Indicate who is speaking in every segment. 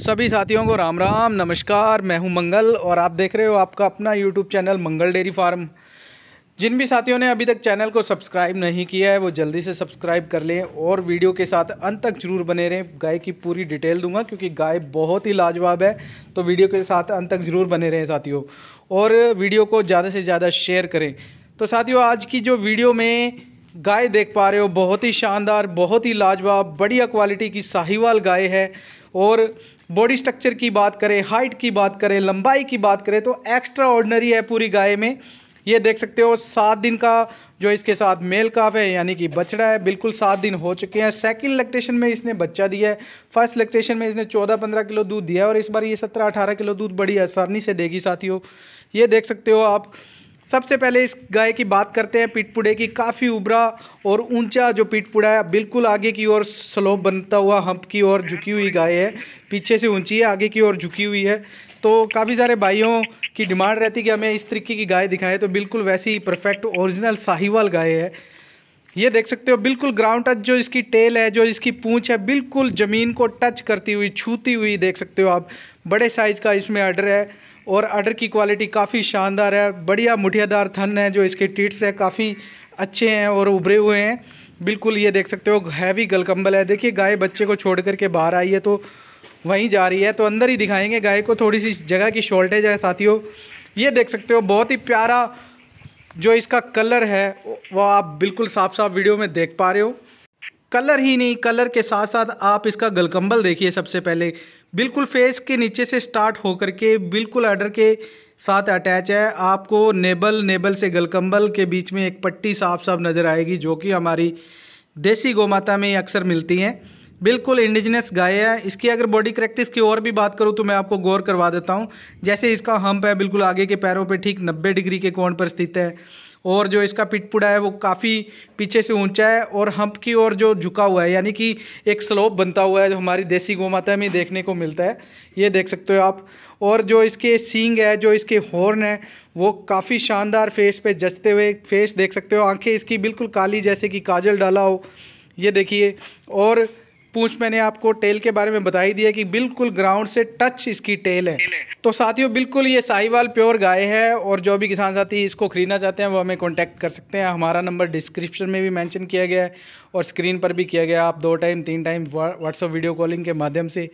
Speaker 1: सभी साथियों को राम राम नमस्कार मैं हूं मंगल और आप देख रहे हो आपका अपना YouTube channel Mangal dairy farm जिन भी साथियों ने अभी तक चैनल को सब्सक्राइब नहीं किया है वो जल्दी से सब्सक्राइब कर लें और वीडियो के साथ अंत तक जरूर बने रहें गाय की पूरी डिटेल दूंगा क्योंकि गाय बहुत ही लाजवाब है तो वीडियो के साथ अंत तक जरूर बने रहें साथियों और वीडियो को ज़्यादा से ज़्यादा शेयर करें तो साथियों आज की जो वीडियो में गाय देख पा रहे हो बहुत ही शानदार बहुत ही लाजवाब बढ़िया क्वालिटी की साहिवाल गाय है और बॉडी स्ट्रक्चर की बात करें हाइट की बात करें लंबाई की बात करें तो एक्स्ट्रा ऑर्डनरी है पूरी गाय में ये देख सकते हो सात दिन का जो इसके साथ मेल काफ है यानी कि बछड़ा है बिल्कुल सात दिन हो चुके हैं सेकंड लैक्टेशन में इसने बच्चा दिया है फर्स्ट लैक्टेशन में इसने चौदह पंद्रह किलो दूध दिया है और इस बार ये सत्रह अठारह किलो दूध बड़ी आसानी से देगी साथियों ये देख सकते हो आप सबसे पहले इस गाय की बात करते हैं पीटपुड़े की काफ़ी उबरा और ऊंचा जो पीटपुड़ा है बिल्कुल आगे की ओर स्लोप बनता हुआ हम्प की ओर झुकी हुई गाय है पीछे से ऊंची है आगे की ओर झुकी हुई है तो काफ़ी सारे भाइयों की डिमांड रहती है कि हमें इस तरीके की गाय दिखाएं तो बिल्कुल वैसी ही परफेक्ट औरिजिनल साहिवाल गाय है ये देख सकते हो बिल्कुल ग्राउंड टच जो इसकी टेल है जो इसकी पूँछ है बिल्कुल ज़मीन को टच करती हुई छूती हुई देख सकते हो आप बड़े साइज़ का इसमें अर्डर है और अडर की क्वालिटी काफ़ी शानदार है बढ़िया मुठियादार थन है जो इसके टीट्स है काफ़ी अच्छे हैं और उभरे हुए हैं बिल्कुल ये देख सकते हो हैवी गलकम्बल है देखिए गाय बच्चे को छोड़ करके बाहर आई है तो वहीं जा रही है तो अंदर ही दिखाएंगे गाय को थोड़ी सी जगह की शॉर्टेज है साथियों ये देख सकते हो बहुत ही प्यारा जो इसका कलर है वो आप बिल्कुल साफ साफ वीडियो में देख पा रहे हो कलर ही नहीं कलर के साथ साथ आप इसका गलकम्बल देखिए सबसे पहले बिल्कुल फेस के नीचे से स्टार्ट होकर के बिल्कुल अर्डर के साथ अटैच है आपको नेबल नेबल से गलकम्बल के बीच में एक पट्टी साफ साफ नज़र आएगी जो कि हमारी देसी गौमाता में अक्सर मिलती हैं बिल्कुल इंडिजिनस गाय है इसकी अगर बॉडी प्रैक्टिस की और भी बात करूँ तो मैं आपको गौर करवा देता हूँ जैसे इसका हम्प है बिल्कुल आगे के पैरों पे ठीक 90 डिग्री के कोण पर स्थित है और जो इसका पिटपुड़ा है वो काफ़ी पीछे से ऊंचा है और हम्प की ओर जो झुका हुआ है यानी कि एक स्लोप बनता हुआ है जो हमारी देसी गौ माता में देखने को मिलता है ये देख सकते हो आप और जो इसके सींग है जो इसके हॉर्न है वो काफ़ी शानदार फेस पे जचते हुए फेस देख सकते हो आंखें इसकी बिल्कुल काली जैसे कि काजल डाला हो ये देखिए और पूछ मैंने आपको टेल के बारे में बता ही दिया कि बिल्कुल ग्राउंड से टच इसकी टेल है तो साथियों बिल्कुल ये साहिवाल प्योर गाय है और जो भी किसान साथी इसको ख़रीदना चाहते हैं वो हमें कॉन्टैक्ट कर सकते हैं हमारा नंबर डिस्क्रिप्शन में भी मैंशन किया गया है और स्क्रीन पर भी किया गया आप दो टाइम तीन टाइम व्हाट्सअप वीडियो कॉलिंग के माध्यम से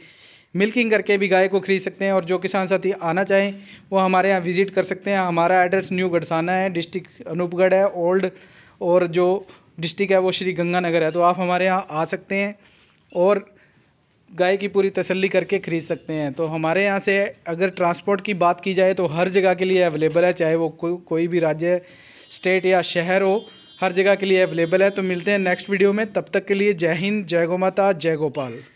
Speaker 1: मिल्किंग करके भी गाय को खरीद सकते हैं और जो किसान साथी आना चाहें वो हमारे यहाँ विज़िट कर सकते हैं हमारा एड्रेस न्यू गढ़साना है डिस्ट्रिक्ट अनूपगढ़ है ओल्ड और जो डिस्ट्रिक्ट है वो श्री गंगानगर है तो आप हमारे यहाँ आ सकते हैं और गाय की पूरी तसल्ली करके ख़रीद सकते हैं तो हमारे यहाँ से अगर ट्रांसपोर्ट की बात की जाए तो हर जगह के लिए अवेलेबल है चाहे वो को, कोई भी राज्य स्टेट या शहर हो हर जगह के लिए अवेलेबल है तो मिलते हैं नेक्स्ट वीडियो में तब तक के लिए जय हिंद जय गो माता जय गोपाल